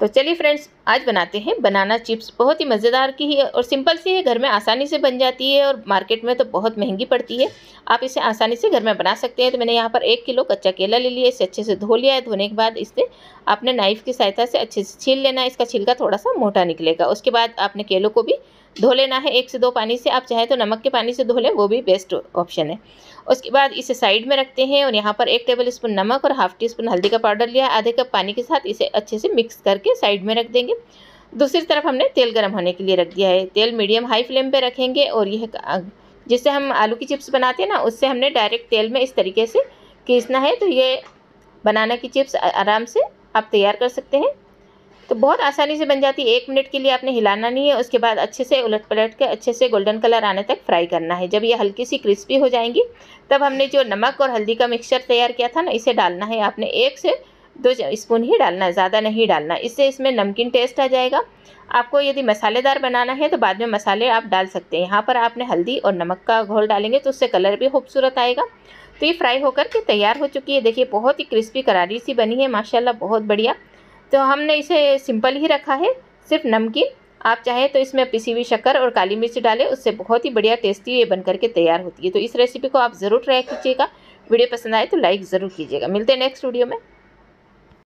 तो चलिए फ्रेंड्स आज बनाते हैं बनाना चिप्स बहुत ही मज़ेदार की है और सिंपल सी है घर में आसानी से बन जाती है और मार्केट में तो बहुत महंगी पड़ती है आप इसे आसानी से घर में बना सकते हैं तो मैंने यहाँ पर एक किलो कच्चा केला ले लिया इसे अच्छे से धो लिया है धोने के बाद इसे आपने नाइफ़ की सहायता से अच्छे से छील लेना इसका छिलका थोड़ा सा मोटा निकलेगा उसके बाद आपने केलों को भी धो लेना है एक से दो पानी से आप चाहे तो नमक के पानी से धो लें वो भी बेस्ट ऑप्शन है उसके बाद इसे साइड में रखते हैं और यहाँ पर एक टेबल स्पून नमक और हाफ टी स्पून हल्दी का पाउडर लिया आधे कप पानी के साथ इसे अच्छे से मिक्स करके साइड में रख देंगे दूसरी तरफ हमने तेल गर्म होने के लिए रख दिया है तेल मीडियम हाई फ्लेम पर रखेंगे और यह जिससे हम आलू की चिप्स बनाते हैं ना उससे हमने डायरेक्ट तेल में इस तरीके से खींचना है तो ये बनाना की चिप्स आराम से आप तैयार कर सकते हैं तो बहुत आसानी से बन जाती है एक मिनट के लिए आपने हिलाना नहीं है उसके बाद अच्छे से उलट पलट कर अच्छे से गोल्डन कलर आने तक फ्राई करना है जब ये हल्की सी क्रिस्पी हो जाएंगी तब हमने जो नमक और हल्दी का मिक्सचर तैयार किया था ना इसे डालना है आपने एक से दो स्पून ही डालना है ज़्यादा नहीं डालना इससे इसमें नमकीन टेस्ट आ जाएगा आपको यदि मसालेदार बनाना है तो बाद में मसाले आप डाल सकते हैं यहाँ पर आपने हल्दी और नमक का घोल डालेंगे तो उससे कलर भी खूबसूरत आएगा तो ये फ्राई होकर के तैयार हो चुकी है देखिए बहुत ही क्रिस्पी करारी सी बनी है माशाल्लाह बहुत बढ़िया तो हमने इसे सिंपल ही रखा है सिर्फ नमकीन आप चाहें तो इसमें पिसी हुई शक्कर और काली मिर्च डालें उससे बहुत ही बढ़िया टेस्टी ये बनकर के तैयार होती है तो इस रेसिपी को आप ज़रूर ट्राई कीजिएगा वीडियो पसंद आए तो लाइक ज़रूर कीजिएगा मिलते हैं नेक्स्ट वीडियो में